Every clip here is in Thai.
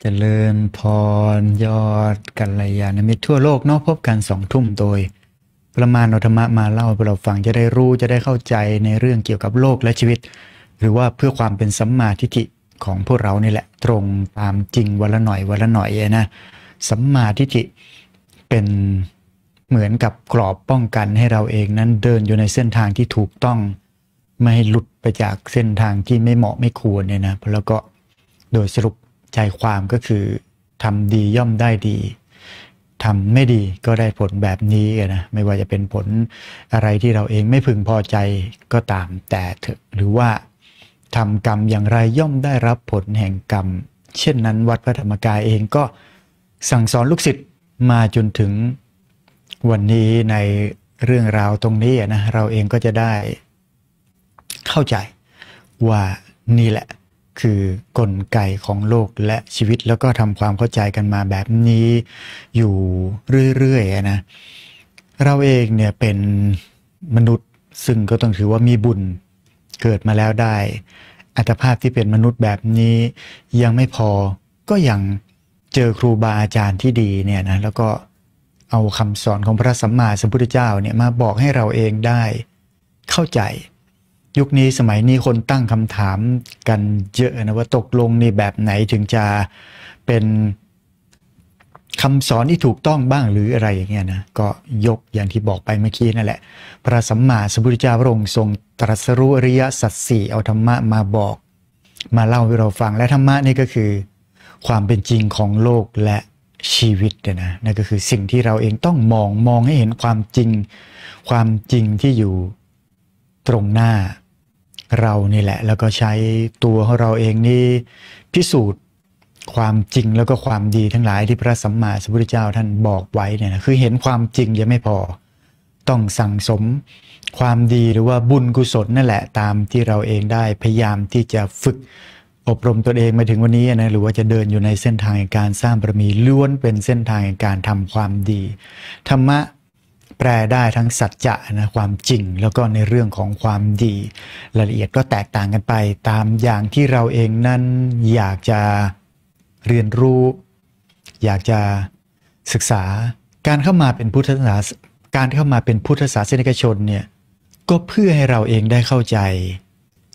จเจริญพรยอด กัลยาณมิตร ทั่วโลกเนาะพบกันสองทุ่มโดย ประมาณธรรมะ มาเล่าให้เรา ฟัง จะได้รู้จะได้เข้าใจในเรื่องเกี่ยวกับโลกและชีวิต หรือว่าเพื่อความเป็นสัมมาทิฏฐิของพวกเรานี่แหละตรงตามจริงวันละหน่อยวันละหน่อยนะสัมมาทิฏฐิเป็นเหมือนกับกรอบป้องกันให้เราเองนั้นเดินอยู่ในเส้นทางที่ถูกต้องไม่ให้หลุดไปจากเส้นทางที่ไม่เหมาะไม่ควรเนี่ยนะแล้วก็โดยสรุปใจความก็คือทำดีย่อมได้ดีทำไม่ดีก็ได้ผลแบบนี้นะไม่ว่าจะเป็นผลอะไรที่เราเองไม่พึงพอใจก็ตามแต่เถอะหรือว่าทำกรรมอย่างไรย่อมได้รับผลแห่งกรรม เช่นนั้น วัดพระธรรมกายเองก็สั่งสอนลูกศิษย์มาจนถึงวันนี้ในเรื่องราวตรงนี้นะเราเองก็จะได้เข้าใจว่านี่แหละคือกลไกของโลกและชีวิต แล้วก็ทำความเข้าใจกันมาแบบนี้ อยู่เรื่อยๆนะเราเองเนี่ยเป็นมนุษย์ซึ่งก็ต้องถือว่ามีบุญเกิดมาแล้วได้ อัตภาพที่เป็นมนุษย์แบบนี้ยังไม่พอก็ยังเจอครูบาอาจารย์ที่ดีเนี่ยนะแล้วก็เอาคำสอนของพระสัมมาสัมพุทธเจ้าเนี่ยมาบอกให้เราเองได้เข้าใจยุคนี้สมัยนี้คนตั้งคำถามกันเยอะนะว่าตกลงในแบบไหนถึงจะเป็นคำสอนที่ถูกต้องบ้างหรืออะไรอย่างเงี้ยนะก็ยกอย่างที่บอกไปเมื่อกี้นั่นแหละ พระสัมมาสัมพุทธเจ้าพระองค์ทรงตรัสรู้อริยสัจสี่เอาธรรมะมาบอกมาเล่าให้เราฟัง และธรรมะนี่ก็คือความเป็นจริงของโลกและชีวิตนะนั่นก็คือสิ่งที่เราเองต้องมองมองให้เห็นความจริง ความจริงที่อยู่ตรงหน้าเรานี่แหละแล้วก็ใช้ตัวของเราเองนี่พิสูจน์ความจริงแล้วก็ความดีทั้งหลายที่พระสัมมาสัมพุทธเจ้า ท่านบอกไว้เนี่ยนะคือเห็นความจริงยังไม่พอต้องสั่งสม ความดีหรือว่าบุญกุศลนั่นแหละ ตามที่เราเองได้พยายามที่จะฝึกอบรมตัวเองมาถึงวันนี้นะหรือว่าจะเดินอยู่ในเส้นทางการสร้างบารมีล้วนเป็นเส้นทางการทำความดีธรรมะแปลได้ทั้งสัจจะนะความจริง แล้วก็ในเรื่องของความดี รายละเอียดก็แตกต่างกันไปตามอย่างที่เราเองนั้นอยากจะเรียนรู้ อยากจะศึกษา การเข้ามาเป็นพุทธศาสนาการเข้ามาเป็นพุทธศาสนิกชนเนี่ยก็เพื่อให้เราเองได้เข้าใจ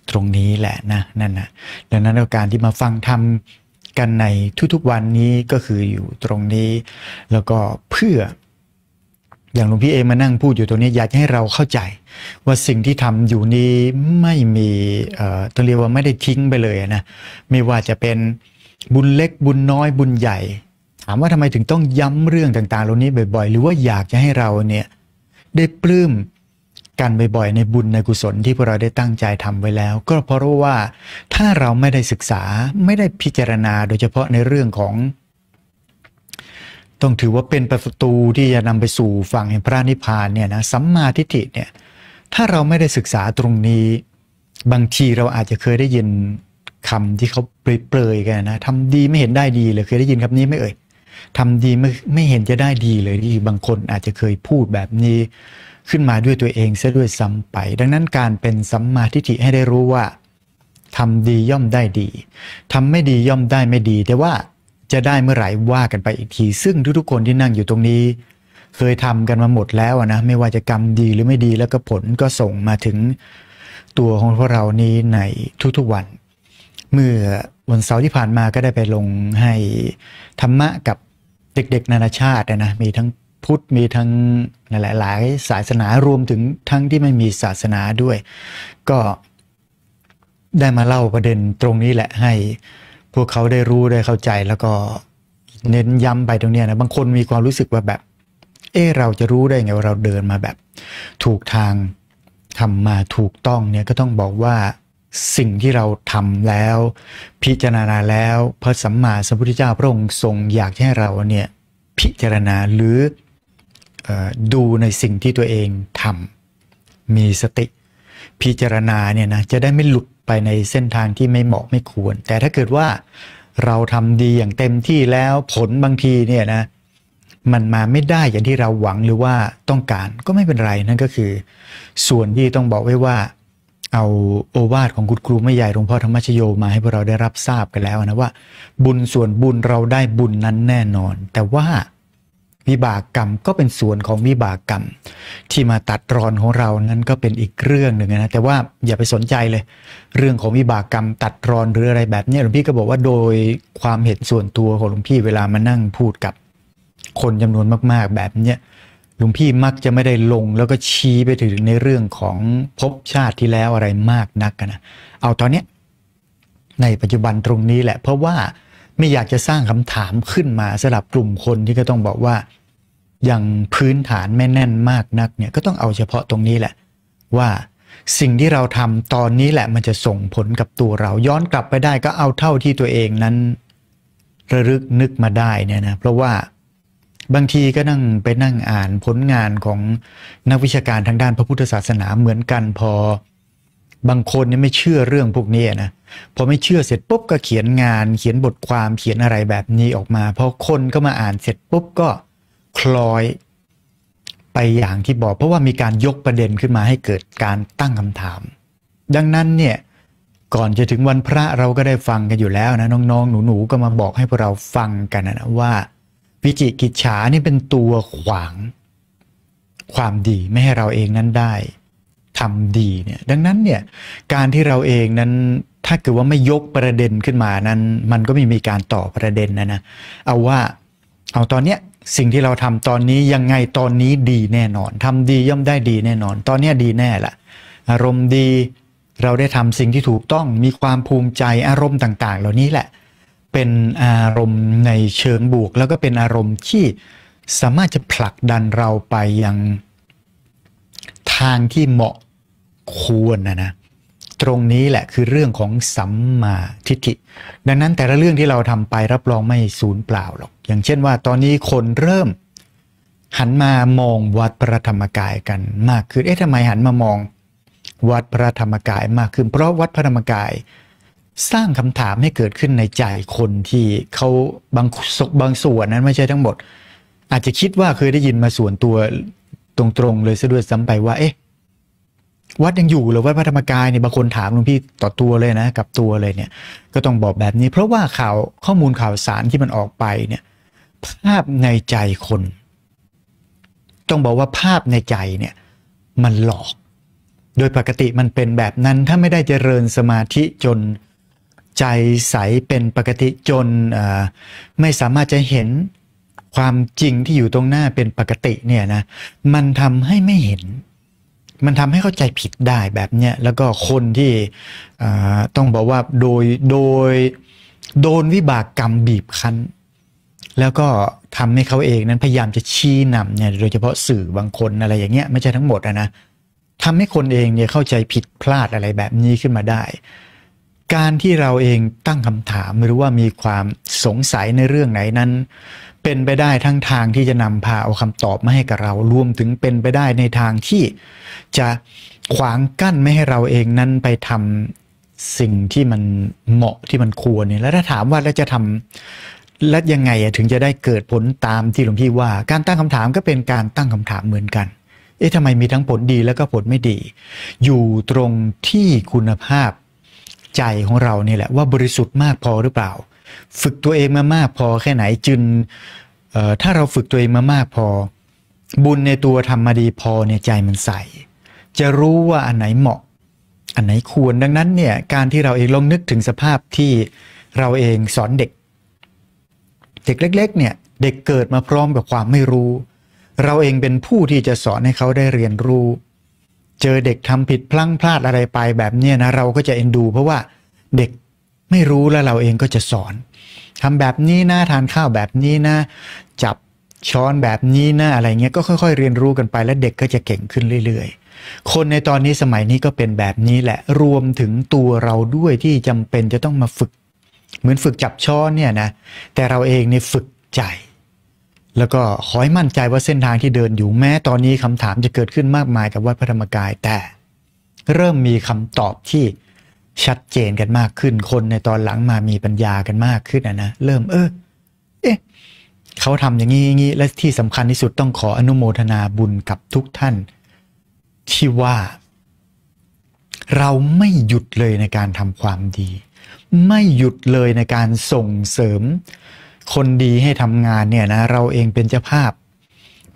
ตรงนี้แหละนะนั่นนะดังนั้นการที่มาฟังทำกันในทุกๆ วันนี้ก็คืออยู่ตรงนี้ แล้วก็เพื่ออย่างหลวงพี่เอมานั่งพูดอยู่ตรงนี้อยากให้เราเข้าใจ ว่าสิ่งที่ทำอยู่นี้ไม่มีต้องเรียกว่าไม่ได้ทิ้งไปเลยนะไม่ว่าจะเป็นบุญเล็กบุญน้อยบุญใหญ่ ถามว่าทำไมถึงต้องย้ำเรื่องต่างๆเหล่านี้บ่อย ๆ หรือว่าอยากจะให้เราเนี่ยได้ปลื้มกันบ่อยๆในบุญในกุศลที่พวกเราได้ตั้งใจทำไว้แล้ว ก็เพราะว่า ถ้าเราไม่ได้ศึกษาไม่ได้พิจารณา โดยเฉพาะในเรื่องของต้องถือว่าเป็นประตูที่จะนำไปสู่ฝั่งแห่งพระนิพพานเนี่ยนะสัมมาทิฏฐิเนี่ยถ้าเราไม่ได้ศึกษาตรงนี้บางทีเราอาจจะเคยได้ยินคำที่เขาเปรยๆกันนะทำดีไม่เห็นได้ดีเลยเคยได้ยินคำนี้ไม่เอ่ยทำดีไม่ไม่เห็นจะได้ดีเลยที่บางคนอาจจะเคยพูดแบบนี้ขึ้นมาด้วยตัวเองซะด้วยซ้ำไป ดังนั้นการเป็นสัมมาทิฏฐิให้ได้รู้ว่าทำดีย่อมได้ดีทำไม่ดีย่อมได้ไม่ดีแต่ว่าจะได้เมื่อไหร่ว่ากันไปอีกทีซึ่งทุกๆคนที่นั่งอยู่ตรงนี้ เคยทำกันมาหมดแล้วนะไม่ว่าจะกรรมดีหรือไม่ดี แล้วก็ผลก็ส่งมาถึงตัวของพวกเรานี้ในทุกๆวัน เมื่อวันเสาร์ที่ผ่านมาก็ได้ไปลงให้ ธรรมะกับเด็กๆ นานาชาตินะมีทั้งพุทธมีทั้งหลายๆ ศาสนารวมถึงทั้งที่ไม่มีศาสนาด้วย ก็ได้มาเล่าประเด็นตรงนี้แหละให้พวกเขาได้รู้ได้เข้าใจแล้วก็เน้นย้ำไปตรงนี้นะบางคนมีความรู้สึกว่าแบบเออเราจะรู้ได้ไงว่าเราเดินมาแบบ ถูกทางทำมาถูกต้องเนี่ยก็ต้องบอกว่าสิ่งที่เราทำแล้ว พิจารณาแล้ว พระสัมมาสัมพุทธเจ้าพระองค์ทรงอยากให้เราเนี่ยพิจารณาหรืออดูในสิ่งที่ตัวเองทำมีสติ พิจารณาเนี่ยนะจะได้ไม่หลุดไปในเส้นทางที่ไม่เหมาะไม่ควร แต่ถ้าเกิดว่าเราทำดีอย่างเต็มที่แล้วผลบางทีเนี่ยนะมันมาไม่ได้อย่างที่เราหวังหรือว่าต้องการก็ไม่เป็นไรนั่นก็คือ ส่วนที่ต้องบอกไว้ว่า เอาโอวาทของคุณครูไม่ใหญ่หลวงพ่อธรรมชโยมาให้พวกเราได้รับทราบกันแล้วนะว่า บุญส่วนบุญเราได้บุญนั้นแน่นอน แต่ว่าวิบากกรรมก็เป็นส่วนของวิบากกรรม ที่มาตัดรอนของเรานั้นก็เป็นอีกเรื่องหนึ่งนะ แต่ว่าอย่าไปสนใจเลย เรื่องของวิบากกรรมตัดรอนหรืออะไรแบบนี้หลวงพี่ก็บอกว่า โดยความเห็นส่วนตัวของหลวงพี่เวลามานั่งพูดกับ คนจำนวนมากๆแบบเนี้ยหลวงพี่มักจะไม่ได้ลง แล้วก็ชี้ไปถึงในเรื่องของภพชาติที่แล้วอะไรมากนักนะ เอาตอนเนี้ยในปัจจุบันตรงนี้แหละเพราะว่าไม่อยากจะสร้างคำถามขึ้นมาสำหรับกลุ่มคนที่ก็ต้องบอกว่ายังพื้นฐานไม่แน่นมากนักเนี่ยก็ต้องเอาเฉพาะตรงนี้แหละ ว่าสิ่งที่เราทำ ตอนนี้แหละมันจะส่งผลกับตัวเรา ย้อนกลับไปได้ก็เอาเท่าที่ตัวเองนั้นระลึกนึกมาได้เนี่ยนะเพราะว่าบางทีก็นั่งไปนั่งอ่านผลงานของนักวิชาการทางด้านพระพุทธศาสนาเหมือนกันพอบางคนเนี่ยไม่เชื่อเรื่องพวกนี้นะพอไม่เชื่อเสร็จปุ๊บก็เขียนงาน เขียนบทความเขียนอะไรแบบนี้ออกมาพอคนก็มาอ่านเสร็จปุ๊บก็คลอย ไปอย่างที่บอก เพราะว่ามีการยกประเด็นขึ้นมาให้เกิดการตั้งคำถาม ดังนั้นเนี่ยก่อนจะถึงวันพระเราก็ได้ฟังกันอยู่แล้วนะน้อง ๆ หนูๆก็มาบอกให้พวกเราฟังกันนะว่าวิจิกิจฉานี่เป็นตัวขวางความดีไม่ให้เราเองนั้นได้ทำดีเนี่ยดังนั้นเนี่ยการที่เราเองนั้นถ้าเกิดว่าไม่ยกประเด็นขึ้นมานั้นมันก็ไม่มีการต่อประเด็นนะนะเอาว่าเอาตอนเนี้ยสิ่งที่เราทำตอนนี้ยังไงตอนนี้ดีแน่นอน ทำดีย่อมได้ดีแน่นอน ตอนเนี้ยดีแน่ละ อารมณ์ดีเราได้ทำสิ่งที่ถูกต้องมีความภูมิใจอารมณ์ต่าง ๆ เหล่านี้แหละเป็นอารมณ์ในเชิงบวกแล้วก็เป็นอารมณ์ที่สามารถจะผลักดันเราไปยังทางที่เหมาะควรนะนะ ตรงนี้แหละคือเรื่องของสัมมาทิฏฐิ ดังนั้นแต่ละเรื่องที่เราทำไปรับรองไม่สูญเปล่าหรอก อย่างเช่นว่า ตอนนี้คนเริ่ม หันมามองวัดพระธรรมกายกัน มากขึ้นเอ๊ะทำไมหันมามองวัดพระธรรมกาย มากขึ้น เพราะวัดพระธรรมกาย สร้างคำถามให้เกิดขึ้นในใจคนที่เขาบางกบางส่วนนั้นไม่ใช่ทั้งหมด อาจจะคิดว่าเคยได้ยินมาส่วนตัวตรงๆ เลยซะด้วยซ้าไปว่าเอ๊ะวัดยังอยู่หรือวัดพระธรรมกายเนี่ยบางคนถามหลวงพี่ต่อตัวเลยนะกับตัวเลยเนี่ยก็ต้องบอกแบบนี้ เพราะว่าข่าวข้อมูลข่าวสารที่มันออกไปเนี่ยภาพในใจคน ต้องบอกว่าภาพในใจเนี่ยมันหลอก โดยปกติมันเป็นแบบนั้นถ้าไม่ได้เจริญสมาธิจนใจใสเป็นปกติจนไม่สามารถจะเห็นความจริงที่อยู่ตรงหน้าเป็นปกติเนี่ยนะมันทำให้ไม่เห็น มันทำให้เข้าใจผิดได้แบบเนี้ยแล้วก็คนที่ต้องบอกว่าโดยโดย โดนวิบากกรรมบีบคั้น แล้วก็ทำให้เขาเองนั้นพยายามจะชี้นำเนี่ยโดยเฉพาะสื่อบางคนอะไรอย่างเงี้ยไม่ใช่ทั้งหมดนะทำให้คนเองเนี่ยเข้าใจผิดพลาดอะไรแบบนี้ขึ้นมาได้ การที่เราเองตั้งคำถามหรือว่ามีความสงสัยในเรื่องไหนนั้นเป็นไปได้ทั้งทางที่จะนำพาเอาคำตอบมาให้กับเรา รวมถึงเป็นไปได้ในทางที่จะขวางกั้นไม่ให้เราเองนั้นไปทำสิ่งที่มันเหมาะที่มันควรเนี่ย แล้วถ้าถามว่าแล้วจะทำแล้วยังไงถึงจะได้เกิดผลตามที่หลวงพี่ว่า การตั้งคำถามก็เป็นการตั้งคำถามเหมือนกัน เอ๊ะทำไมมีทั้งผลดีแล้วก็ผลไม่ดี อยู่ตรงที่คุณภาพใจของเรานี่แหละ ว่าบริสุทธิ์มากพอหรือเปล่าฝึกตัวเองมามากพอแค่ไหนจึงถ้าเราฝึกตัวเองมามากพอ บุญในตัวทำมาดีพอเนี่ยใจมันใสจะรู้ว่าอันไหนเหมาะ อันไหนควรดังนั้นเนี่ยการที่เราเองลองนึกถึงสภาพที่เราเองสอนเด็ก เด็กเล็ก ๆ เนี่ย เด็กเกิดมาพร้อมกับความไม่รู้ เราเองเป็นผู้ที่จะสอนให้เขาได้เรียนรู้ เจอเด็กทำผิดพลั้งพลาดอะไรไปแบบนี้นะเราก็จะเอ็นดูเพราะว่าเด็กไม่รู้แล้วเราเองก็จะสอน ทำแบบนี้นะ ทานข้าวแบบนี้นะ จับช้อนแบบนี้นะอะไรเงี้ยก็ค่อย ๆ เรียนรู้กันไปและเด็กก็จะเก่งขึ้นเรื่อย ๆ คนในตอนนี้สมัยนี้ก็เป็นแบบนี้แหละรวมถึงตัวเราด้วยที่จำเป็นจะต้องมาฝึก เหมือนฝึกจับช้อนเนี่ยนะ แต่เราเองเนี่ยฝึกใจ แล้วก็ขอให้มั่นใจว่าเส้นทางที่เดินอยู่แม้ตอนนี้คำถามจะเกิดขึ้นมากมายกับวัดพระธรรมกายแต่เริ่มมีคำตอบที่ชัดเจนกันมากขึ้น คนในตอนหลังมามีปัญญากันมากขึ้นนะนะ เริ่ม เออ เอ๊ะเขาทำอย่างนี้อย่างนี้และที่สำคัญที่สุดต้องขออนุโมทนาบุญกับทุกท่าน ที่ว่า เราไม่หยุดเลยในการทำความดี ไม่หยุดเลยในการส่งเสริม คนดีให้ทำงานเนี่ยนะ เราเองเป็นเจ้าภาพ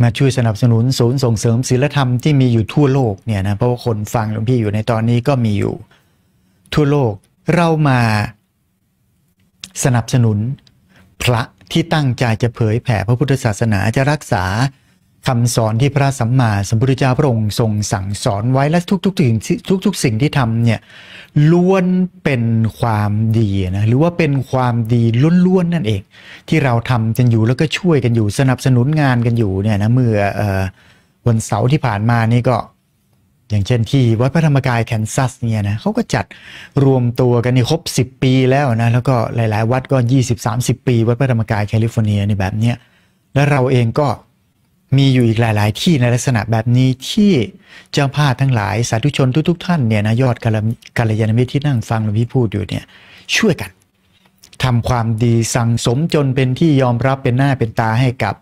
มาช่วยสนับสนุนศูนย์ส่งเสริมศิลธรรมที่มีอยู่ทั่วโลกเนี่ยนะเพราะว่าคนฟังหลวงพี่อยู่ในตอนนี้ก็มีอยู่ทั่วโลกเรามาสนับสนุนพระที่ตั้งใจจะเผยแผ่พระพุทธศาสนาจะรักษาคำสอนที่พระสัมมาสัมพุทธเจ้าพระองค์ทรงสั่งสอนไว้ และทุกๆสิ่งทุกๆ สิ่งที่ทำเนี่ยล้วนเป็นความดีนะหรือว่าเป็นความดีล้วนๆ นั่นเอง ที่เราทำกันอยู่แล้วก็ช่วยกันอยู่สนับสนุนงานกันอยู่เนี่ยนะเมื่อวันเสาร์ที่ผ่านมานี่ก็อย่างเช่นที่วัดพระธรรมกายแคนซัสเนี่ยนะเขาก็จัดรวมตัวกันนี่ครบ 10 ปีแล้วนะแล้วก็หลาย ๆ วัดก็20-30 ปี วัดพระธรรมกายแคลิฟอร์เนียในแบบเนี้ยแล้วเราเองก็มีอยู่อีกหลาย ๆ ที่ในลักษณะแบบนี้ที่เจ้าภาพทั้งหลายสาธุชนทุกๆท่านเนี่ยนะยอดกัลยาณมิตรที่นั่งฟังหลวงพี่พูดอยู่เนี่ยช่วยกันทำความดีสั่งสมจนเป็นที่ยอมรับเป็นหน้าเป็นตาให้กับ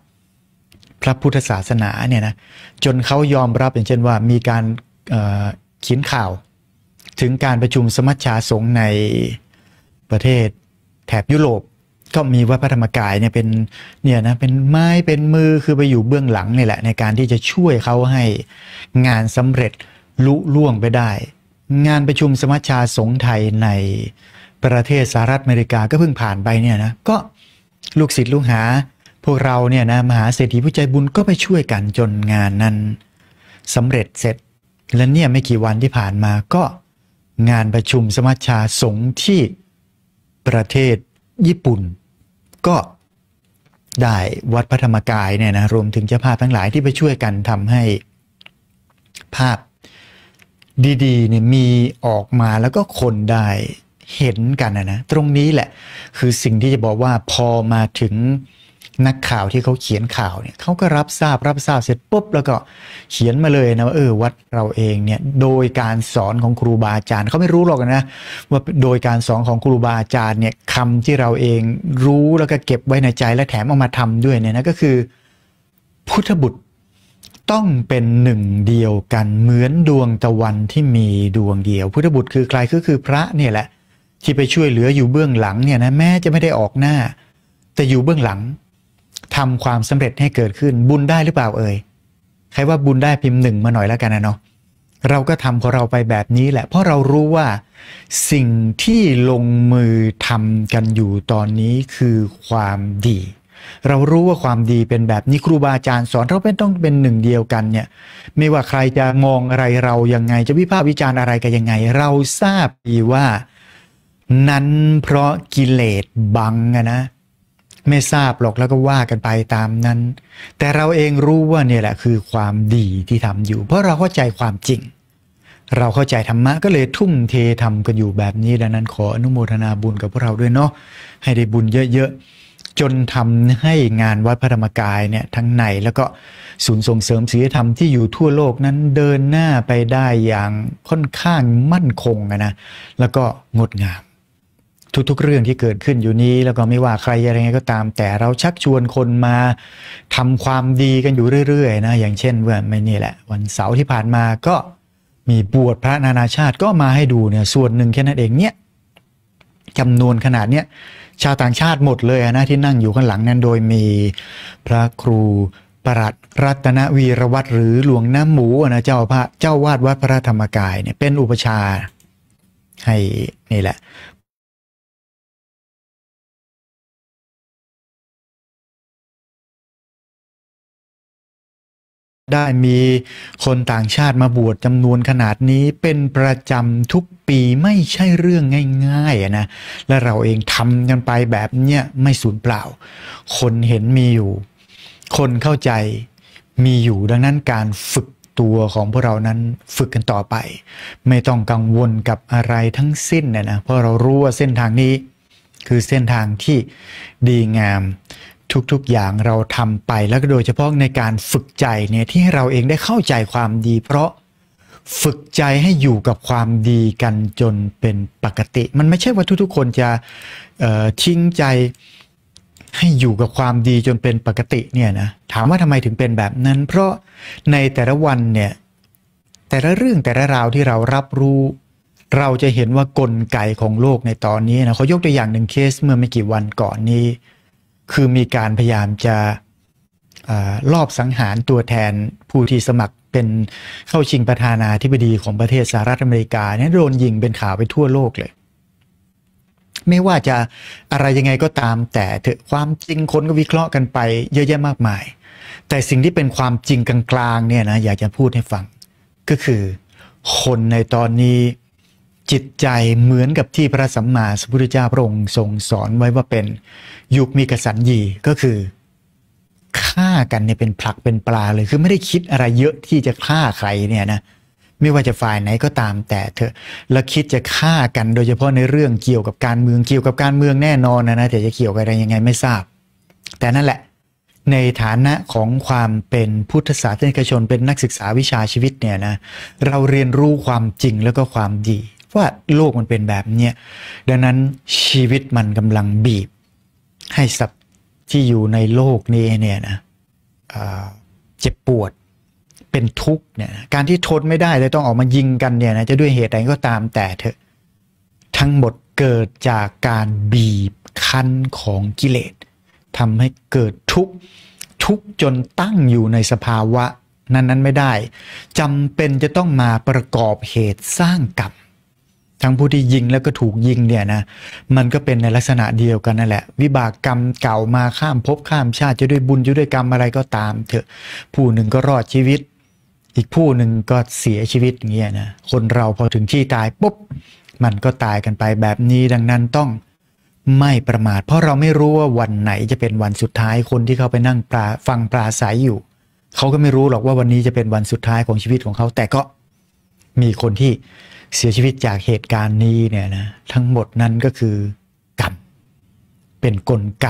พระพุทธศาสนาเนี่ยนะจนเขายอมรับอย่างเช่นว่ามีการเขียนข่าวถึงการประชุมสมัชชาสงฆ์ในประเทศแถบยุโรปก็มีวัดพระธรรมกายเนี่ยเป็นเนี่ยนะเป็น ไม้เป็นมือคือไปอยู่เบื้องหลังนี่แหละ ในการที่จะช่วยเขาให้งานสำเร็จลุล่วงไปได้ งานประชุมสมัชชาสงฆ์ไทยในประเทศสหรัฐอเมริกาก็เพิ่งผ่านไปเนี่ยนะก็ลูกศิษย์ลูกหา พวกเราเนี่ยนะมหาเศรษฐีผู้ใจบุญก็ไปช่วยกันจนงานนั้นสำเร็จเสร็จและเนี่ยไม่กี่วันที่ผ่านมาก็งานประชุมสมัชชาสงฆ์ที่ประเทศญี่ปุ่นก็ได้วัดพระธรรมกายเนี่ยนะรวมถึงเจ้าภาพทั้งหลายที่ไปช่วยกันทำให้ภาพดีๆเนี่ยมีออกมาแล้วก็คนได้เห็นกันนะนะตรงนี้แหละคือสิ่งที่จะบอกว่าพอมาถึงนักข่าวที่เขาเขียนข่าวเนี่ยเขาก็รับทราบรับทราบเสร็จปุ๊บแล้วก็เขียนมาเลยนะว่าเออวัดเราเองเนี่ยโดยการสอนของครูบาอาจารย์เขาไม่รู้หรอกนะว่าโดยการสอนของครูบาอาจารย์เนี่ยคำที่เราเองรู้แล้วก็เก็บไว้ในใจและแถมเอามาทำด้วยเนี่ยนะก็คือ พุทธบุตรต้องเป็นหนึ่งเดียวกันเหมือนดวงตะวันที่มีดวงเดียว พุทธบุตรคือใครก็คือพระเนี่ยแหละที่ไปช่วยเหลืออยู่เบื้องหลังเนี่ยนะแม้จะไม่ได้ออกหน้า แต่อยู่เบื้องหลังทำความสำเร็จให้เกิดขึ้นบุญได้หรือเปล่าเอ่ยใครว่าบุญได้พิมพ์หนึ่งมาหน่อยแล้วกันนะเนาะเราก็ทำของเราไปแบบนี้แหละเพราะเรารู้ว่า สิ่งที่ลงมือทำกันอยู่ตอนนี้คือความดี เรารู้ว่าความดีเป็นแบบนี้ครูบาอาจารย์สอนเราเป็น ต้องเป็นหนึ่งเดียวกันเนี่ย ไม่ว่าใครจะมองอะไรเรายังไงจะวิพากษ์วิจารณ์อะไรกันยังไง เราทราบดีว่า นั้นเพราะกิเลสบังนะไม่ทราบหรอกแล้วก็ว่ากันไปตามนั้น แต่เราเองรู้ว่าเนี่ยแหละคือความดีที่ทำอยู่ เพราะเราเข้าใจความจริง เราเข้าใจธรรมะก็เลยทุ่มเททำกันอยู่แบบนี้ดังนั้น ขออนุโมทนาบุญกับพวกเราด้วยเนาะให้ได้บุญเยอะ ๆ จนทำให้งานวัดพระธรรมกายเนี่ยทั้งในแล้วก็ศูนย์ส่งเสริมศีลธรรมที่อยู่ทั่วโลกนั้นเดินหน้าไปได้อย่างค่อนข้างมั่นคงนะแล้วก็งดงามทุกๆเรื่องที่เกิดขึ้นอยู่นี้แล้วก็ไม่ ว่าใครอะไรไงก็ตาม แต่เราชักชวนคนมา ทำความดีกันอยู่เรื่อย ๆ นะ อย่างเช่นเมื่อไม่นี่แหละ วันเสาร์ที่ผ่านมาก็มีบวชพระนานาชาติก็มาให้ดูเนี่ย ส่วนหนึ่งแค่นั้นเองเนี่ยจำนวนขนาดเนี้ยชาวต่างชาติหมดเลยนะที่นั่งอยู่ข้างหลังนั้น โดยมีพระครูปรัตรัตนวีรวัตรหรือหลวงน้ำหมูนะเจ้าพระเจ้าวาดวัดพระธรรมกายเนี่ยเป็นอุปชาให้นี่แหละได้มีคนต่างชาติมาบวชจำนวนขนาดนี้เป็นประจำทุกปีไม่ใช่เรื่องง่ายๆนะและเราเองทำกันไปแบบเนี้ยไม่สูญเปล่า คนเห็นมีอยู่ คนเข้าใจมีอยู่ดังนั้นการฝึกตัวของพวกเรานั้นฝึกกันต่อไป ไม่ต้องกังวลกับอะไรทั้งสิ้นนะนะเพราะเรารู้ว่าเส้นทางนี้ คือเส้นทางที่ดีงามทุกๆ อย่างเราทำไป แล้วก็โดยเฉพาะในการฝึกใจเนี่ยที่เราเองได้เข้าใจความดี เพราะฝึกใจให้อยู่กับความดีกันจนเป็นปกติ มันไม่ใช่ว่าทุกๆ คนจะทิ้งใจให้อยู่กับความดีจนเป็นปกติเนี่ยนะถามว่าทำไมถึงเป็นแบบนั้น เพราะในแต่ละวันเนี่ยแต่ละเรื่องแต่ละราวที่เรารับรู้เราจะเห็นว่ากลไกของโลกในตอนนี้นะเขายกตัวอย่างหนึ่งเคสเมื่อไม่กี่วันก่อนนี้คือมีการพยายามจะรอบสังหารตัวแทนผู้ที่สมัครเป็นเข้าชิงประธานาธิบดีของประเทศสหรัฐอเมริกาเนี่ยโดนยิงเป็นข่าวไปทั่วโลกเลย ไม่ว่าจะอะไรยังไงก็ตามแต่เถอะ ความจริงคนก็วิเคราะห์กันไปเยอะแยะมากมาย แต่สิ่งที่เป็นความจริงกลางๆเนี่ยนะอยากจะพูดให้ฟัง ก็คือคนในตอนนี้จิตใจเหมือนกับที่พระสัมมาสัมพุทธเจ้าพระองค์ทรงสอนไว้ว่าเป็นยุคมีกสัญญีก็คือฆ่ากันเนี่ยเป็นผลักเป็นปลาเลยคือไม่ได้คิดอะไรเยอะที่จะฆ่าใครเนี่ยนะไม่ว่าจะฝ่ายไหนก็ตามแต่เธอแล้วคิดจะฆ่ากันโดยเฉพาะในเรื่องเกี่ยวกับการเมืองเกี่ยวกับการเมืองแน่นอนนะนะแต่จะเกี่ยวกับอะไรยังไงไม่ทราบ แต่นั่นแหละในฐานะของความเป็นพุทธศาสนิกชนเป็นนักศึกษาวิชาชีวิตเนี่ยนะเราเรียนรู้ความจริงแล้วก็ความดีว่าโลกมันเป็นแบบเนี้ยดังนั้นชีวิตมันกำลังบีบให้สัตว์ที่อยู่ในโลกนี้เนี่ยนะเจ็บปวดเป็นทุกข์เนี่ย การที่ทนไม่ได้เลยต้องออกมายิงกันเนี่ยนะจะด้วยเหตุใดก็ตามแต่เถอะทั้งหมดเกิดจากการบีบ คั้นของกิเลสทำให้เกิดทุกข์ทุกข์จนตั้งอยู่ในสภาวะนั้น นั้นไม่ได้จำเป็นจะต้องมาประกอบเหตุสร้างกรรมทั้งผู้ที่ยิงแล้วก็ถูกยิงเนี่ยนะมันก็เป็นในลักษณะเดียวกันนั่นแหละ วิบากกรรมเก่ามาข้ามภพข้ามชาติจะด้วยบุญจะด้วยกรรมอะไรก็ตาม เถอะผู้หนึ่งก็รอดชีวิต อีกผู้หนึ่งก็เสียชีวิตอย่างเงี้ยนะคนเราพอถึงที่ตายปุ๊บมันก็ตายกันไปแบบนี้ดังนั้นต้องไม่ประมาท เพราะเราไม่รู้ว่าวันไหนจะเป็นวันสุดท้ายคนที่เขาไปนั่งปลาฟังปลาใสยอยู่เขาก็ไม่รู้หรอกว่าวันนี้จะเป็นวันสุดท้ายของชีวิตของเขาแต่ก็มีคนที่เสียชีวิตจากเหตุการณ์นี้เนี่ยนะทั้งหมดนั้นก็คือกรรมเป็นนกลไก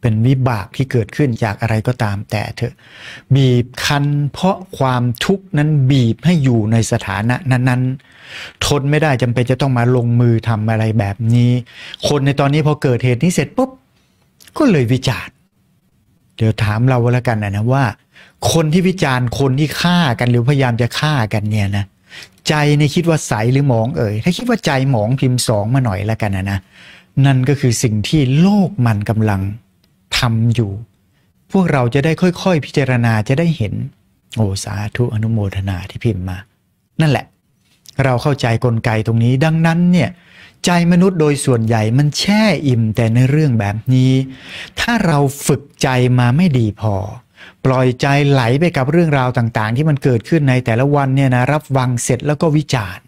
เป็นวิบากที่เกิดขึ้นจากอะไรก็ตามแต่เถอะบีบคั้นเพราะความทุกข์นั้นบีบให้อยู่ในสถานะนั้นๆทนไม่ได้จำเป็นจะต้องมาลงมือทำอะไรแบบนี้ คนในตอนนี้พอเกิดเหตุนี้เสร็จปุ๊บก็เลยวิจารณ์เดี๋ยวถามเราแล้วกันนะว่า คนที่วิจารณ์คนที่ฆ่ากันหรือพยายามจะฆ่ากันเนี่ยนะใจในคิดว่าใสหรือหมองเอ่ย ถ้าคิดว่าใจหมองพิมพ์สองมาหน่อยแล้วกันนะนะ นั่นก็คือสิ่งที่โลกมันกำลังทำอยู่ พวกเราจะได้ค่อยๆ พิจารณาจะได้เห็น โอสาธุอนุโมทนาที่พิมพ์มา นั่นแหละ เราเข้าใจกลไกตรงนี้ดังนั้นเนี่ย ใจมนุษย์โดยส่วนใหญ่มันแช่อิ่มแต่ในเรื่องแบบนี้ ถ้าเราฝึกใจมาไม่ดีพอปล่อยใจไหลไปกับเรื่องราวต่าง ๆ ที่มันเกิดขึ้นในแต่ละวันเนี่ยนะรับฟังเสร็จแล้วก็วิจารณ์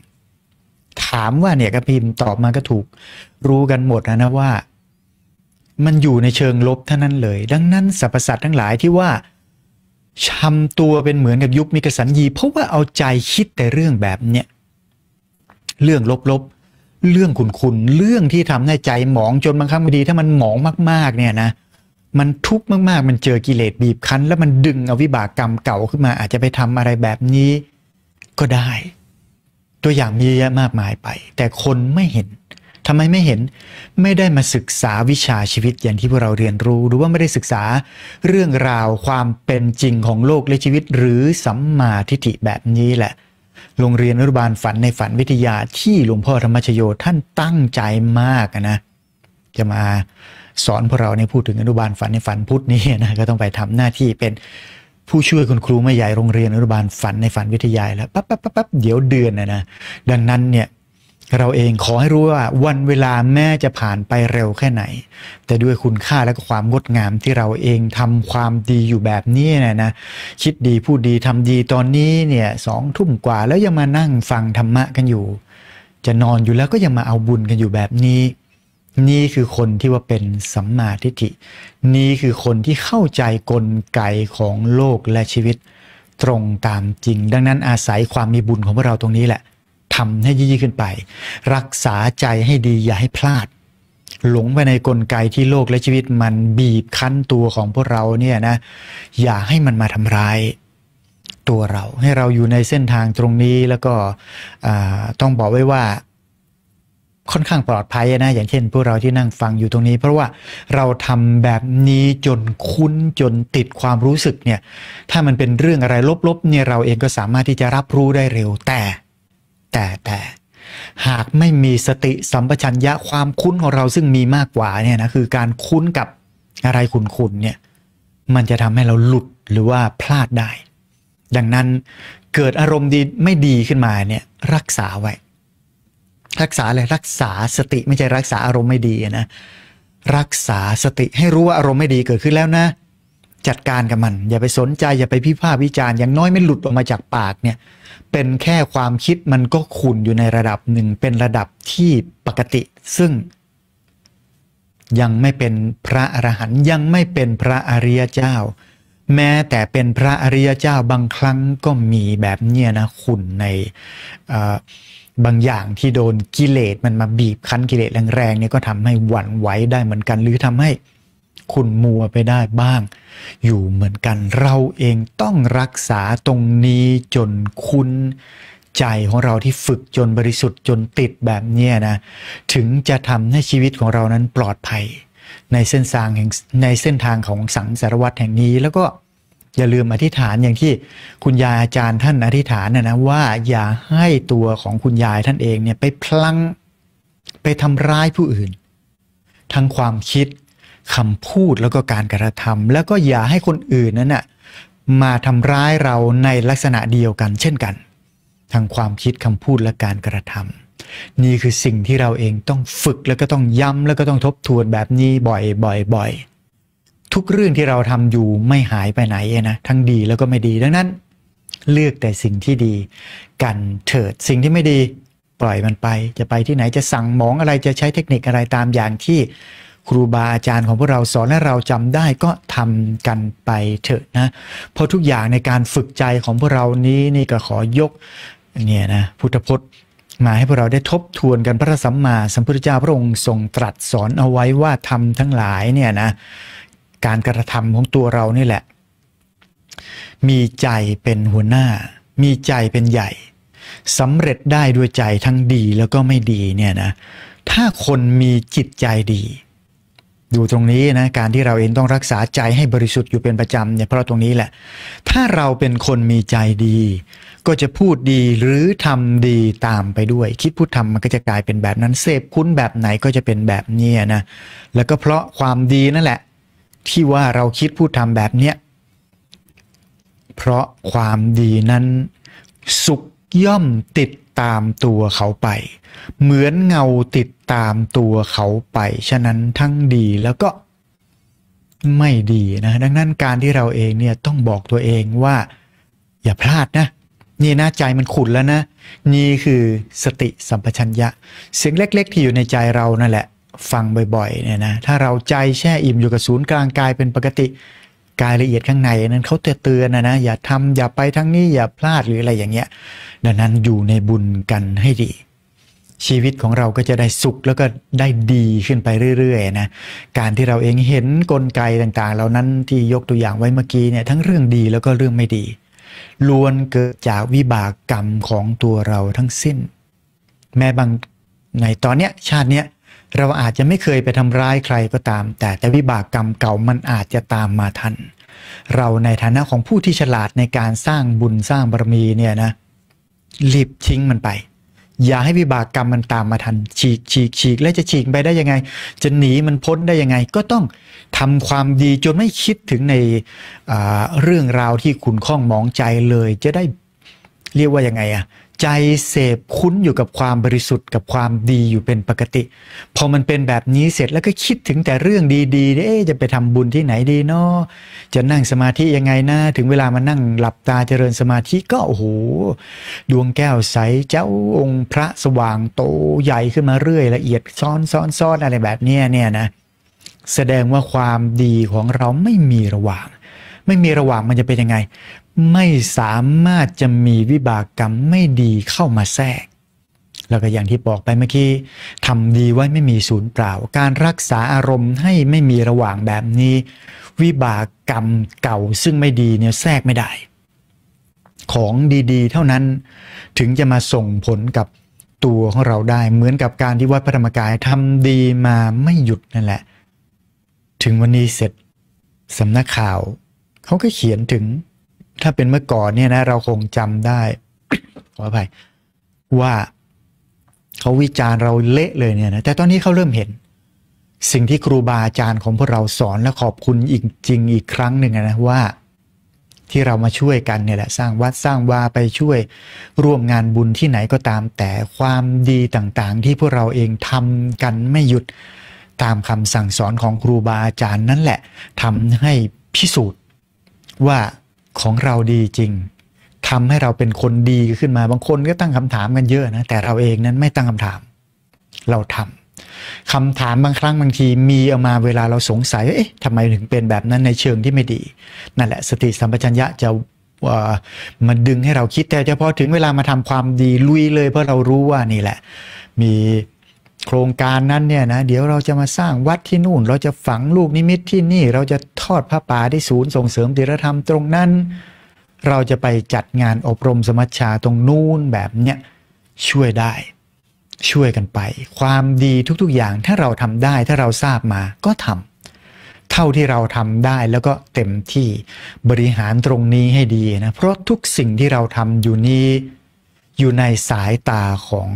ถามว่าเนี่ยกระพิมตอบมาก็ถูกรู้กันหมดนะนะว่า มันอยู่ในเชิงลบเท่านั้นเลย ดังนั้นสรรพสัตว์ทั้งหลายที่ว่าชำตัวเป็นเหมือนกับยุคมิกสันยีเพราะว่าเอาใจคิดแต่เรื่องแบบเนี้ยเรื่องลบๆ เรื่องขุนๆเรื่องที่ทำให้ใจหมองจนบางครั้งบางทีถ้ามันหมองมากๆเนี่ยนะมันทุกข์มาก ๆ มันเจอกิเลสบีบคั้น แล้วมันดึงเอาวิบากกรรมเก่าขึ้นมาอาจจะไปทำอะไรแบบนี้ ก็ได้ ตัวอย่างมีเยอะมากมายไป แต่คนไม่เห็นทำไมไม่เห็นไม่ได้มาศึกษาวิชาชีวิตอย่างที่พวกเราเรียนรู้ หรือว่าไม่ได้ศึกษาเรื่องราวความเป็นจริงของโลกและชีวิตหรือสัมมาทิฏฐิแบบนี้แหละ โรงเรียนอนุบาลฝันในฝันวิทยาที่หลวงพ่อธรรมชโยท่านตั้งใจมากนะ จะมาสอนพวกเราในพูดถึงอนุบาลฝันในฝันพุทธนี้นะก็ต้องไปทำหน้าที่เป็น ผู้ช่วยคุณครูแม่ใหญ่โรงเรียนอนุบาลฝันในฝันวิทยาแล้วปั๊บปั๊บปั๊บเดี๋ยวเดือนนะนะ ดังนั้นเนี่ยเราเองขอให้รู้ว่า วันเวลาแม่จะผ่านไปเร็วแค่ไหน แต่ด้วยคุณค่าและความงดงามที่เราเองทำความดีอยู่แบบนี้นะนะคิดดีพูดดีทำดีตอนนี้เนี่ยสองทุ่มกว่าแล้วยังมานั่งฟังธรรมะกันอยู่ จะนอนอยู่แล้วก็ยังมาเอาบุญกันอยู่แบบนี้นี่คือคนที่ว่าเป็นสัมมาทิฏฐิ นี่คือคนที่เข้าใจกลไกของโลกและชีวิต ตรงตามจริง ดังนั้นอาศัยความมีบุญของพวกเราตรงนี้แหละทำให้ยิ่งขึ้นไป รักษาใจให้ดีอย่าให้พลาด หลงไปในกลไกที่โลกและชีวิตมันบีบคั้นตัวของพวกเราเนี่ยนะอย่าให้มันมาทำร้าย ตัวเราให้เราอยู่ในเส้นทางตรงนี้แล้วก็ต้องบอกไว้ว่าค่อนข้างปลอดภัยนะ อย่างเช่นพวกเราที่นั่งฟังอยู่ตรงนี้ เพราะว่าเราทำแบบนี้จนคุ้นจนติดความรู้สึกเนี่ยถ้ามันเป็นเรื่องอะไร ลบๆเนี่ยเราเองก็สามารถที่จะรับรู้ได้เร็วแต่ แต่แต่ หากไม่มีสติสัมปชัญญะความคุ้นของเราซึ่งมีมากกว่าเนี่ยนะ คือการคุ้นกับอะไรคุ้นๆเนี่ย มันจะทำให้เราหลุดหรือว่าพลาดได้ ดังนั้นเกิดอารมณ์ดีไม่ดีขึ้นมาเนี่ยรักษาไว้รักษาอะไรรักษาสติไม่ใช่รักษาอารมณ์ไม่ดีนะรักษาสติให้รู้ว่าอารมณ์ไม่ดีเกิดขึ้นแล้วนะ จัดการกับมัน อย่าไปสนใจ อย่าไปพิพาทวิจารณ์อย่างน้อยไม่หลุดออกมาจากปากเนี่ยเป็นแค่ความคิดมันก็ขุนอยู่ในระดับหนึ่งเป็นระดับที่ปกติ ซึ่ง ยังไม่เป็นพระอรหันต์ยังไม่เป็นพระอริยเจ้า แม้แต่เป็นพระอริยเจ้าบางครั้งก็มีแบบเนี้ยนะขุนในบางอย่างที่โดนกิเลสมันมาบีบคั้นกิเลสแรงๆเนี่ยก็ทำให้หวั่นไหวได้เหมือนกัน หรือทำให้คุณมัวไปได้บ้าง อยู่เหมือนกันเราเองต้องรักษาตรงนี้จนคุณใจของเราที่ฝึกจนบริสุทธิ์จนติดแบบนี้นะ ถึงจะทำให้ชีวิตของเรานั้นปลอดภัย ในเส้นทางแห่งในเส้นทางของสังสารวัตรแห่งนี้แล้วก็อย่าลืมอธิษฐานอย่างที่ คุณยายอาจารย์ท่านอธิษฐานนะนะว่าอย่าให้ตัวของคุณยายท่านเองเนี่ยไปพลังไปทำร้ายผู้อื่น ทั้งความคิดคำพูดแล้วก็การกระทำแล้วก็อย่าให้คนอื่นนั้นนะ่ะ มาทำร้ายเราในลักษณะเดียวกัน เช่นกันทางความคิดคำพูดและการกระทำนี่คือสิ่งที่เราเองต้องฝึกแล้วก็ต้องย้ำแล้วก็ต้องทบทวนแบบนี้บ่อยบ่อย ๆทุกเรื่องที่เราทำอยู่ไม่หายไปไหนนะทั้งดีแล้วก็ไม่ดีดังนั้นเลือกแต่สิ่งที่ดีกันเถิดสิ่งที่ไม่ดีปล่อยมันไป จะไปที่ไหนจะสั่งหมองอะไรจะใช้เทคนิคอะไรตามอย่างที่ครูบาอาจารย์ของพวกเราสอนและเราจำได้ก็ทำกันไปเถอะนะเพราะทุกอย่างในการฝึกใจของพวกเรานี้นี่ก็ขอยกเนี่ยนะพุทธพจน์มาให้พวกเราได้ทบทวนกันพระสัมมาสัมพุทธเจ้าพระองค์ทรงตรัสสอนเอาไว้ว่าทำทั้งหลายเนี่ยนะการกระทำของตัวเรานี่แหละ มีใจเป็นหัวหน้า มีใจเป็นใหญ่สำเร็จได้ด้วยใจทั้งดีแล้วก็ไม่ดีเนี่ยนะ ถ้าคนมีจิตใจดี ดูตรงนี้นะ การที่เราเองต้องรักษาใจให้บริสุทธิ์อยู่เป็นประจำเนี่ย เพราะตรงนี้แหละ ถ้าเราเป็นคนมีใจดี ก็จะพูดดีหรือทำดีตามไปด้วย คิดพูดทำมันก็จะกลายเป็นแบบนั้น เสพคุ้นแบบไหนก็จะเป็นแบบนี้นะ แล้วก็เพราะความดีนั่นแหละที่ว่าเราคิดพูดทำแบบเนี้ย เพราะความดีนั้น สุขย่อมติดตามตัวเขาไป เหมือนเงาติดตามตัวเขาไป ฉะนั้นทั้งดีแล้วก็ไม่ดีนะ ดังนั้นการที่เราเองเนี่ยต้องบอกตัวเองว่า อย่าพลาดนะ นี่นะใจมันขุดแล้วนะ นี่คือสติสัมปชัญญะเสียงเล็กๆที่อยู่ในใจเรานั่นแหละฟังบ่อยๆเนี่ยนะถ้าเราใจแช่อิ่มอยู่กับศูนย์กลางกายเป็นปกติกายละเอียดข้างในนั้นเขาเตือนนะนะอย่าทำ อย่าไปทั้งนี้ อย่าพลาดหรืออะไรอย่างเงี้ยดังนั้นอยู่ในบุญกันให้ดี ชีวิตของเราก็จะได้สุขแล้วก็ได้ดีขึ้นไปเรื่อยๆนะการที่เราเองเห็นนกลไกต่างๆ เหล่านั้นที่ยกตัวอย่างไว้เมื่อกี้เนี่ยทั้งเรื่องดีแล้วก็เรื่องไม่ดีล้วนเกิดจากวิบากกรรมของตัวเราทั้งสิ้น แม้บางในตอนเนี้ยชาติเนี้ยเราอาจจะไม่เคยไปทำร้ายใครก็ตาม แต่แต่วิบากกรรมเก่ามันอาจจะตามมาทัน เราในฐานะของผู้ที่ฉลาดในการสร้างบุญสร้างบารมีเนี่ยนะรีบทิ้งมันไป อย่าให้วิบากกรรมมันตามมาทันฉีกฉีกฉีกแล้วจะฉีกไปได้ยังไง จะหนีมันพ้นได้ยังไง ก็ต้องทำความดีจนไม่คิดถึงในเรื่องราวที่ขุนข้องมองใจเลย จะได้เรียกว่ายังไงอะใจเสพคุ้นอยู่กับความบริสุทธิ์กับความดีอยู่เป็นปกติพอมันเป็นแบบนี้เสร็จแล้วก็คิดถึงแต่เรื่องดีๆเอ๊จะไปทำบุญที่ไหนดีเนาะจะนั่งสมาธิยังไงนะ ถึงเวลามานั่งหลับตาเจริญสมาธิก็โอ้โหดวงแก้วใสเจ้าองค์พระสว่างโตใหญ่ขึ้นมาเรื่อยละเอียด ซ้อนซ้อนซ้อนอะไรแบบนี้เนี่ยนะแสดงว่าความดีของเราไม่มีระหว่าง ไม่มีระหว่างมันจะเป็นยังไงไม่สามารถจะมีวิบากกรรมไม่ดีเข้ามาแทรก แล้วก็อย่างที่บอกไปเมื่อกี้ทำดีไว้ไม่มีศูนย์เปล่า การรักษาอารมณ์ให้ไม่มีระหว่างแบบนี้ วิบากกรรมเก่า ซึ่งไม่ดีเนี่ยแทรกไม่ได้ ของดีๆ เท่านั้น ถึงจะมาส่งผลกับตัวของเราได้เหมือนกับการที่วัดพระธรรมกายทำดีมาไม่หยุดนั่นแหละ ถึงวันนี้เสร็จสำนักข่าวเขาก็เขียนถึงถ้าเป็นเมื่อก่อนเนี่ยนะ เราคงจำได้ ขออภัย ว่าเขาวิจารณ์เราเละเลยเนี่ยนะแต่ตอนนี้เขาเริ่มเห็นสิ่งที่ครูบาอาจารย์ของพวกเราสอนและขอบคุณอีกจริงอีกครั้งหนึ่งนะ ว่า ที่เรามาช่วยกันเนี่ยแหละ สร้างวัดสร้างวาไปช่วยร่วมงานบุญที่ไหนก็ตามแต่ความดีต่างๆที่พวกเราเองทำกันไม่หยุดตามคำสั่งสอนของครูบาอาจารย์นั่นแหละทำให้พิสูจน์ว่าของเราดีจริง ทำให้เราเป็นคนดีขึ้นมา บางคนก็ตั้งคำถามกันเยอะนะ แต่เราเองนั้นไม่ตั้งคำถาม เราทำคำถามบางครั้งบางที มีเอามาเวลาเราสงสัย เอ๊ะทำไมถึงเป็นแบบนั้นในเชิงที่ไม่ดี นั่นแหละสติสัมปชัญญะจะ มาดึงให้เราคิดแต่เฉพาะถึงเวลามาทำความดีลุยเลย เพราะเรารู้ว่านี่แหละ มีโครงการนั้นเนี่ยนะเดี๋ยวเราจะมาสร้างวัดที่นู่น เราจะฝังลูกนิมิตที่นี่ เราจะทอดพระป่าได้ศูนย์ส่งเสริมศิลธรรม ตรงนั้น เราจะไปจัดงานอบรมสมัชชาตรงนู่นแบบเนี้ยช่วยได้ ช่วยกันไป ความดีทุก ๆอย่างถ้าเราทำได้ถ้าเราทราบมาก็ทำเท่าที่เราทำได้แล้วก็เต็มที่บริหารตรงนี้ให้ดีนะเพราะทุกสิ่งที่เราทำอยู่นี้อยู่ในสายตาของ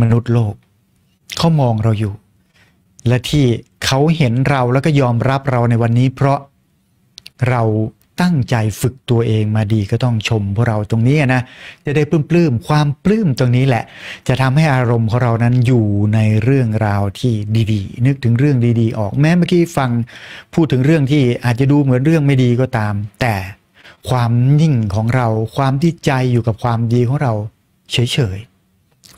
มนุษย์โลกเขามองเราอยู่ และที่เขาเห็นเราแล้วก็ยอมรับเราในวันนี้ เพราะเราตั้งใจฝึกตัวเองมาดีก็ต้องชมพวกเราตรงนี้นะจะได้ปลื้มปลื้มความปลื้มตรงนี้แหละ จะทำให้อารมณ์ของเรานั้นอยู่ในเรื่องราวที่ดีๆ นึกถึงเรื่องดีๆ ออกแม้เมื่อกี้ฟังพูดถึงเรื่องที่อาจจะดูเหมือนเรื่องไม่ดีก็ตาม แต่ความนิ่งของเรา ความที่ใจอยู่กับความดีของเราเฉย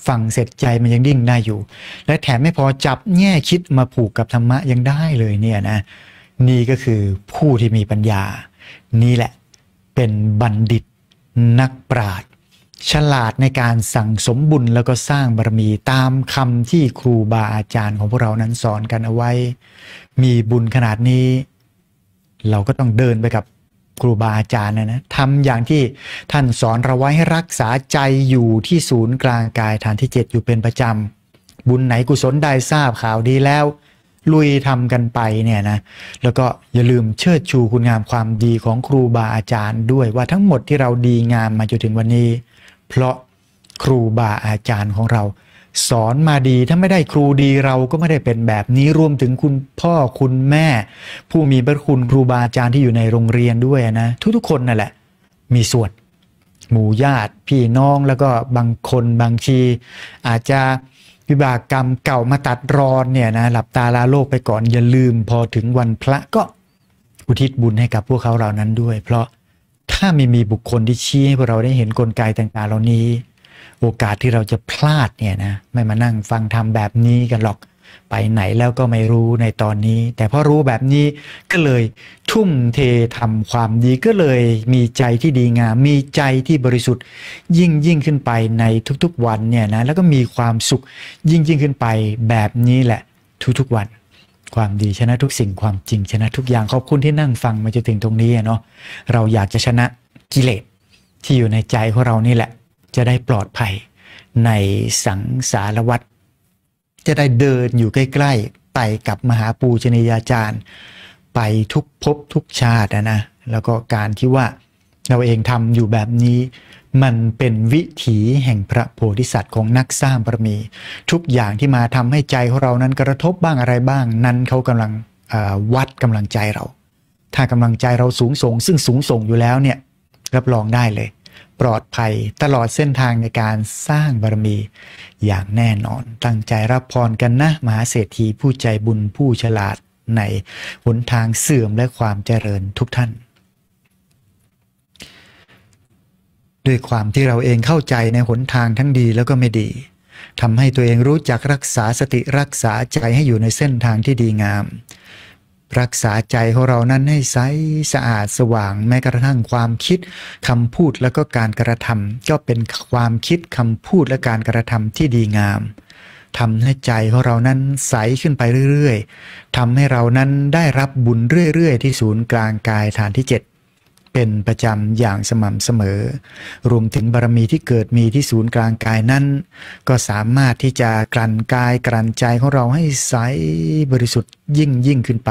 ฟังเสร็จใจมันยังดิ้งได้อยู่ และแถมไม่พอจับแง่คิดมาผูกกับธรรมะยังได้เลยเนี่ยนะ นี่ก็คือผู้ที่มีปัญญา นี่แหละเป็นบัณฑิตนักปราชญ์ฉลาดในการสั่งสมบุญแล้วก็สร้างบารมีตามคำที่ครูบาอาจารย์ของพวกเรานั้นสอนกันเอาไว้ มีบุญขนาดนี้เราก็ต้องเดินไปกับครูบาอาจารย์นะนะทำอย่างที่ท่านสอนเราไว้ให้รักษาใจอยู่ที่ศูนย์กลางกายฐานที่ 7 อยู่เป็นประจำบุญไหนกุศลใดทราบข่าวดีแล้ว ลุยทำกันไปเนี่ยนะแล้วก็อย่าลืมเชิดชูคุณงามความดีของครูบาอาจารย์ด้วยว่าทั้งหมดที่เราดีงามมาจนถึงวันนี้ เพราะครูบาอาจารย์ของเราสอนมาดีถ้าไม่ได้ครูดีเราก็ไม่ได้เป็นแบบนี้ รวมถึงคุณพ่อคุณแม่ ผู้มีพระคุณครูบาอาจารย์ ที่อยู่ในโรงเรียนด้วยนะ ทุกๆคนนั่นแหละ มีส่วน หมู่ญาติ พี่น้อง แล้วก็บางคนบางทีอาจจะวิบากกรรมเก่ามาตัดรอนเนี่ยนะหลับตาลาโลกไปก่อน อย่าลืมพอถึงวันพระก็อุทิศบุญให้กับพวกเขาเหล่านั้นด้วย เพราะถ้าไม่มีบุคคลที่ชี้ให้พวกเราได้เห็นนกลไกต่างๆเหล่านี้โอกาสที่เราจะพลาดเนี่ยนะไม่มานั่งฟังทำแบบนี้กันหรอกไปไหนแล้วก็ไม่รู้ในตอนนี้ แต่พอรู้แบบนี้ก็เลยทุ่มเททำความดีก็เลยมีใจที่ดีงาม มีใจที่บริสุทธิ์ยิ่งยิ่งขึ้นไปในทุกๆวันเนี่ยนะแล้วก็มีความสุขยิ่งยิ่งขึ้นไปแบบนี้แหละทุกๆวันความดีชนะ ทุกสิ่งความจริงชนะ ทุกอย่างขอบคุณที่นั่งฟังมาจนถึงตรงนี้เนาะเราอยากจะชนะกิเลสที่อยู่ในใจของเรานี่แหละจะได้ปลอดภัยในสังสารวัตรจะได้เดินอยู่ใกล้ ๆ ไปกับมหาปูชนียาจารย์ไปทุกภพทุกชาตินะ แล้วก็การที่ว่าเราเองทำอยู่แบบนี้มันเป็นวิถีแห่งพระโพธิสัตว์ของนักสร้างบารมี ทุกอย่างที่มาทำให้ใจของเรานั้นกระทบบ้างอะไรบ้างนั้นเขากำลังวัดกำลังใจเรา ถ้ากำลังใจเราสูงส่ง ซึ่งสูงส่งอยู่แล้วเนี่ยรับรองได้เลยปลอดภัยตลอดเส้นทางในการสร้างบารมีอย่างแน่นอนตั้งใจรับพรกันนะมหาเศรษฐีผู้ใจบุญผู้ฉลาด ในหนทางเสื่อมและความเจริญทุกท่าน ด้วยความที่เราเองเข้าใจในหนทางทั้งดีแล้วก็ไม่ดีทำให้ตัวเองรู้จักรักษาสติรักษาใจให้อยู่ในเส้นทางที่ดีงามรักษาใจของเรานั้นให้ใสสะอาดสว่าง แม้กระทั่งความคิดคำพูดแล้วก็การกระทำก็เป็นความคิดคำพูดและการกระทำที่ดีงามทำให้ใจของเรานั้นใสขึ้นไปเรื่อยๆทำให้เรานั้นได้รับบุญเรื่อยๆที่ศูนย์กลางกายฐานที่ 7เป็นประจำอย่างสม่ำเสมอ รวมถึงบารมีที่เกิดมีที่ศูนย์กลางกายนั้น ก็สามารถที่จะกลั่นกายกลั่นใจของเราให้ใสบริสุทธิ์ยิ่งยิ่งขึ้นไป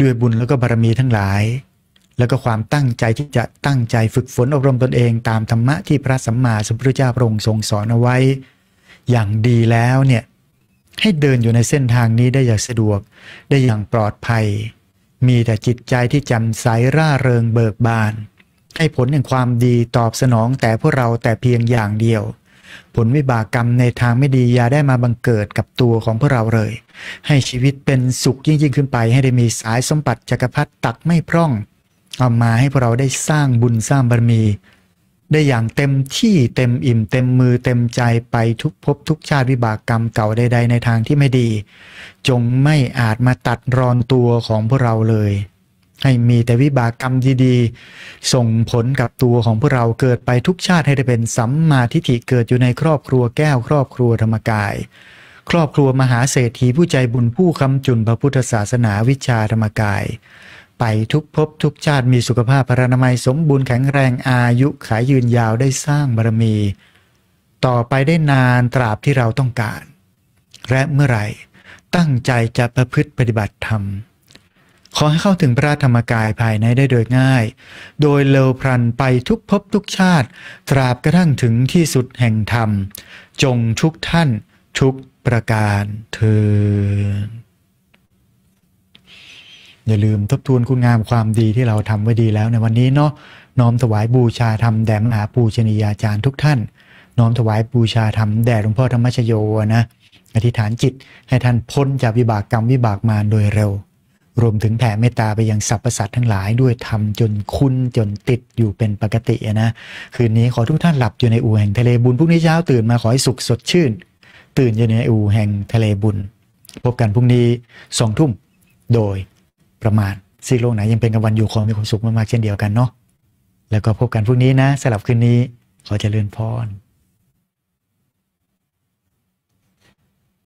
ด้วยบุญแล้วก็บารมีทั้งหลาย แล้วก็ความตั้งใจที่จะตั้งใจฝึกฝนอบรมตนเองตามธรรมะที่พระสัมมาสัมพุทธเจ้าพระองค์ทรงสอนเอาไว้ อย่างดีแล้วเนี่ยให้เดินอยู่ในเส้นทางนี้ได้อย่างสะดวกได้อย่างปลอดภัย มีแต่จิตใจที่จำใสร่าเริงเบิกบาน ให้ผลแห่งความดีตอบสนอง แต่พวกเราแต่เพียงอย่างเดียว ผลวิบากกรรมในทางไม่ดีอย่าได้มาบังเกิดกับตัวของพวกเราเลย ให้ชีวิตเป็นสุขยิ่งยิ่งขึ้นไป ให้ได้มีสายสมบัติจักรพรรดิตักไม่พร่องเอามาให้พวกเราได้สร้างบุญสร้างบารมีได้อย่างเต็มที่เต็มอิ่ม เต็มมือเต็มใจไปทุกภพทุกชาติวิบากกรรมเก่าใด ๆ ในทางที่ไม่ดี จงไม่อาจมาตัดรอนตัวของพวกเราเลย ให้มีแต่วิบากกรรมดีๆส่งผลกับตัวของพวกเราเกิดไปทุกชาติให้ได้เป็นสัมมาทิฏฐิเกิดอยู่ในครอบครัวแก้วครอบครัวธรรมกาย ครอบครัวมหาเศรษฐีผู้ใจบุญผู้คำจุนพระพุทธศาสนาวิชาธรรมกายไปทุกภพทุกชาติมีสุขภาพพรนามัยสมบูรณ์แข็งแรงอายุขายยืนยาวได้สร้างบารมี ต่อไปได้นานตราบที่เราต้องการ และเมื่อไหร่ ตั้งใจจะประพฤติปฏิบัติธรรมขอให้เข้าถึงพระธรรมกายภายในได้โดยง่าย โดยเลวพรัน ไปทุกภพทุกชาติ ตราบกระทั่งถึงที่สุดแห่งธรรม จงทุกท่านทุกประการเธออย่าลืมทบทวนคุณงามความดีที่เราทำไว้ดีแล้วในวันนี้เนาะน้อมถวายบูชาธรรมแด่มหาปูชนียาจารย์ทุกท่าน น้อมถวายบูชาธรรมแด่หลวงพ่อธรรมชโยนะ อธิษฐานจิตให้ท่านพ้นจากวิบากกรรมวิบากมารโดยเร็ว รวมถึงแผ่เมตตาไปยังสรรพสัตว์ทั้งหลายด้วยธรรมจนคุณจนติดอยู่เป็นปกตินะคืนนี้ขอทุกท่านหลับอยู่ในอู่แห่งทะเลบุญพรุ่งนี้เช้าตื่นมาขอให้สุขสดชื่น ตื่นอยู่ในอู่แห่งทะเลบุญ พบกันพรุ่งนี้สองทุ่มโดยประมาทซีโลกไหนยังเป็นกังวันอยู่ขอมีความสุขมากๆเช่นเดียวกันเนาะแล้วก็พบกันพรุ่งนี้นะสำหรับคืนนี้ ขอเจริญพร